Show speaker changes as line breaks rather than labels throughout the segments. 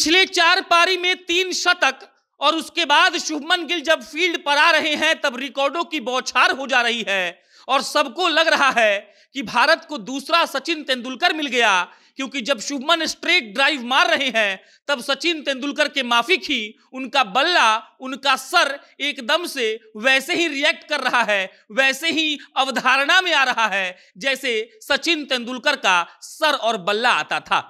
पिछले चार पारी में तीन शतक और उसके बाद शुभमन गिल जब फील्ड पर आ रहे हैं तब रिकॉर्डों की बौछार हो जा रही है और सबको लग रहा है कि भारत को दूसरा सचिन तेंदुलकर मिल गया क्योंकि जब शुभमन स्ट्रेट ड्राइव मार रहे हैं तब सचिन तेंदुलकर के माफिक ही उनका बल्ला उनका सर एकदम से वैसे ही रिएक्ट कर रहा है वैसे ही अवधारणा में आ रहा है जैसे सचिन तेंदुलकर का सर और बल्ला आता था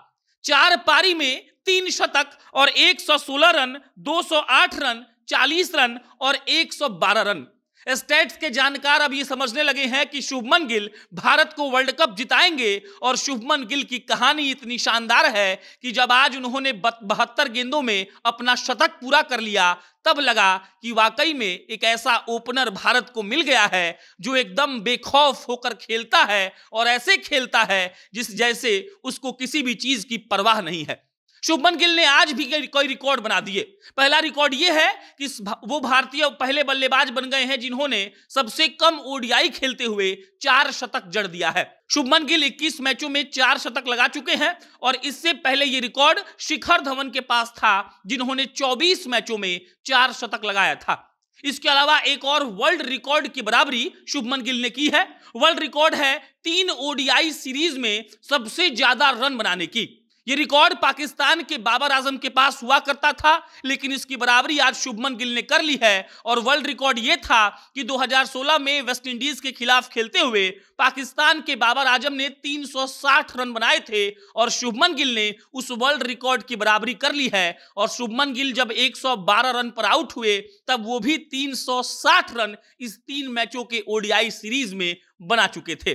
चार पारी में तीन शतक और 116 रन 208 रन 40 रन और 112 रन स्टेट्स के जानकार अब ये समझने लगे हैं कि शुभमन गिल भारत को वर्ल्ड कप जिताएंगे और शुभमन गिल की कहानी इतनी शानदार है कि जब आज उन्होंने बहत्तर गेंदों में अपना शतक पूरा कर लिया तब लगा कि वाकई में एक ऐसा ओपनर भारत को मिल गया है जो एकदम बेखौफ होकर खेलता है और ऐसे खेलता है जिस जैसे उसको किसी भी चीज की परवाह नहीं है शुभमन गिल ने आज भी कई रिकॉर्ड बना दिए पहला रिकॉर्ड यह है कि वो भारतीय पहले बल्लेबाज बन गए हैं जिन्होंने सबसे कम ओडीआई खेलते हुए चार शतक जड़ दिया है शुभमन गिल 21 मैचों में चार शतक लगा चुके हैं और इससे पहले ये रिकॉर्ड शिखर धवन के पास था जिन्होंने 24 मैचों में चार शतक लगाया था इसके अलावा एक और वर्ल्ड रिकॉर्ड की बराबरी शुभमन गिल ने की है वर्ल्ड रिकॉर्ड है तीन ओडीआई सीरीज में सबसे ज्यादा रन बनाने की ये रिकॉर्ड पाकिस्तान के बाबर आजम के पास हुआ करता था लेकिन इसकी बराबरी आज शुभमन गिल ने कर ली है और वर्ल्ड रिकॉर्ड ये था कि 2016 में वेस्टइंडीज के खिलाफ खेलते हुए पाकिस्तान के बाबर आजम ने 360 रन बनाए थे और शुभमन गिल ने उस वर्ल्ड रिकॉर्ड की बराबरी कर ली है और शुभमन गिल जब 112 रन पर आउट हुए तब वो भी तीन रन इस तीन मैचों के ओडियाई सीरीज में बना चुके थे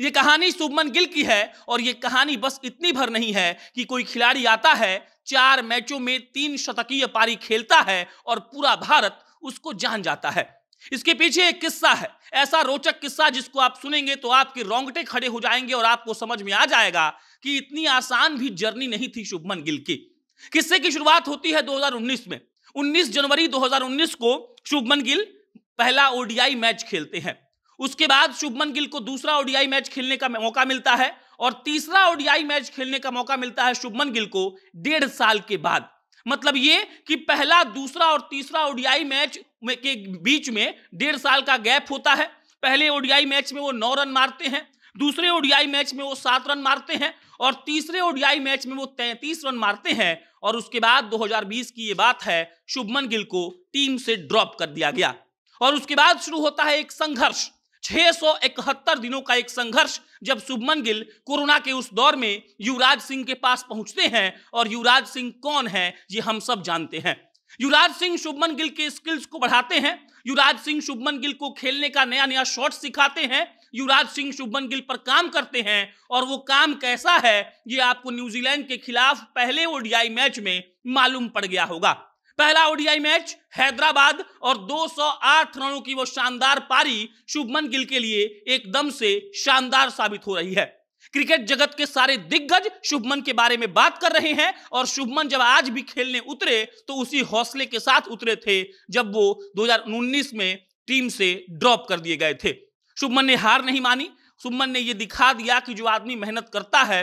ये कहानी शुभमन गिल की है और ये कहानी बस इतनी भर नहीं है कि कोई खिलाड़ी आता है चार मैचों में तीन शतकीय पारी खेलता है और पूरा भारत उसको जान जाता है इसके पीछे एक किस्सा है ऐसा रोचक किस्सा जिसको आप सुनेंगे तो आपके रोंगटे खड़े हो जाएंगे और आपको समझ में आ जाएगा कि इतनी आसान भी जर्नी नहीं थी शुभमन गिल की किस्से की शुरुआत होती है 2019 में 19 जनवरी 2019 को शुभमन गिल पहला ओडीआई मैच खेलते हैं उसके बाद शुभमन गिल को दूसरा ओडीआई मैच खेलने का मौका मिलता है और तीसरा ओडीआई मैच खेलने का मौका मिलता है शुभमन गिल को डेढ़ साल के बाद मतलब ये कि पहला दूसरा और तीसरा ओडीआई मैच के बीच में डेढ़ साल का गैप होता है पहले ओडीआई मैच में वो नौ रन मारते हैं दूसरे ओडीआई मैच में वो सात रन मारते हैं और तीसरे ओडीआई मैच में वो तैंतीस रन मारते हैं और उसके बाद 2020 की ये बात है शुभमन गिल को टीम से ड्रॉप कर दिया गया और उसके बाद शुरू होता है एक संघर्ष छह दिनों का एक संघर्ष जब शुभमन गिल कोरोना के उस दौर में युवराज सिंह के पास पहुंचते हैं और युवराज सिंह कौन है ये हम सब जानते हैं युवराज सिंह शुभमन गिल के स्किल्स को बढ़ाते हैं युवराज सिंह शुभमन गिल को खेलने का नया नया शॉट सिखाते हैं युवराज सिंह शुभमन गिल पर काम करते हैं और वो काम कैसा है ये आपको न्यूजीलैंड के खिलाफ पहले ओडीआई मैच में मालूम पड़ गया होगा पहला ओडीआई मैच हैदराबाद और 208 रनों की वो शानदार पारी शुभमन गिल के लिए एकदम से शानदार साबित हो रही है क्रिकेट जगत के सारे दिग्गज शुभमन के बारे में बात कर रहे हैं और शुभमन जब आज भी खेलने उतरे तो उसी हौसले के साथ उतरे थे जब वो दो में टीम से ड्रॉप कर दिए गए थे शुभमन ने हार नहीं मानी शुभमन ने यह दिखा दिया कि जो आदमी मेहनत करता है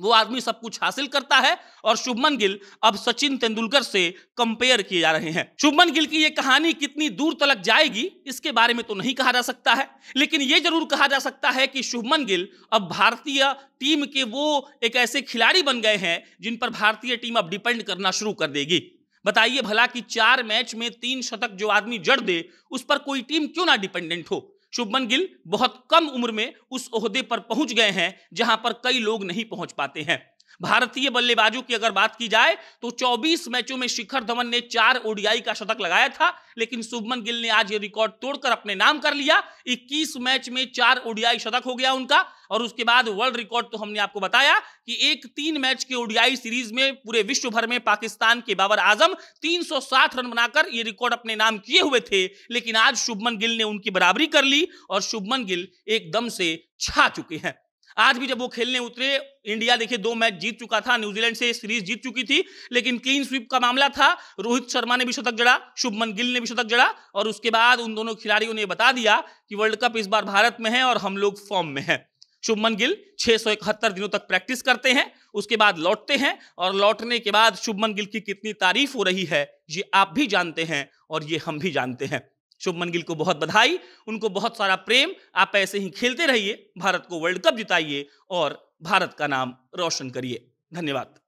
वो आदमी सब कुछ हासिल करता है और शुभमन गिल अब सचिन तेंदुलकर से कंपेयर किए जा रहे हैं शुभमन गिल की ये कहानी कितनी दूर तलक जाएगी इसके बारे में तो नहीं कहा जा सकता है लेकिन ये जरूर कहा जा सकता है कि शुभमन गिल अब भारतीय टीम के वो एक ऐसे खिलाड़ी बन गए हैं जिन पर भारतीय टीम अब डिपेंड करना शुरू कर देगी बताइए भला कि चार मैच में तीन शतक जो आदमी जड़ दे उस पर कोई टीम क्यों ना डिपेंडेंट हो शुभमन गिल बहुत कम उम्र में उस ओहदे पर पहुंच गए हैं जहां पर कई लोग नहीं पहुंच पाते हैं भारतीय बल्लेबाजों की अगर बात की जाए तो 24 मैचों में शिखर धवन ने चार ओडियाई का शतक लगाया था लेकिन शुभमन गिल ने आज ये रिकॉर्ड तोड़कर अपने नाम कर लिया 21 मैच में चार ओडियाई शतक हो गया उनका और उसके बाद वर्ल्ड रिकॉर्ड तो हमने आपको बताया कि एक तीन मैच के ओडियाई सीरीज में पूरे विश्व भर में पाकिस्तान के बाबर आजम 360 रन बनाकर ये रिकॉर्ड अपने नाम किए हुए थे लेकिन आज शुभमन गिल ने उनकी बराबरी कर ली और शुभमन गिल एकदम से छा चुके हैं आज भी जब वो खेलने उतरे इंडिया देखिए दो मैच जीत चुका था न्यूजीलैंड से सीरीज जीत चुकी थी लेकिन क्लीन स्वीप का मामला था रोहित शर्मा ने भी शतक जड़ा शुभमन गिल ने भी शतक जड़ा और उसके बाद उन दोनों खिलाड़ियों ने बता दिया कि वर्ल्ड कप इस बार भारत में है और हम लोग फॉर्म में है शुभमन गिल 671 दिनों तक प्रैक्टिस करते हैं उसके बाद लौटते हैं और लौटने के बाद शुभमन गिल की कितनी तारीफ हो रही है ये आप भी जानते हैं और ये हम भी जानते हैं शुभमन गिल को बहुत बधाई उनको बहुत सारा प्रेम आप ऐसे ही खेलते रहिए भारत को वर्ल्ड कप जिताइए और भारत का नाम रोशन करिए धन्यवाद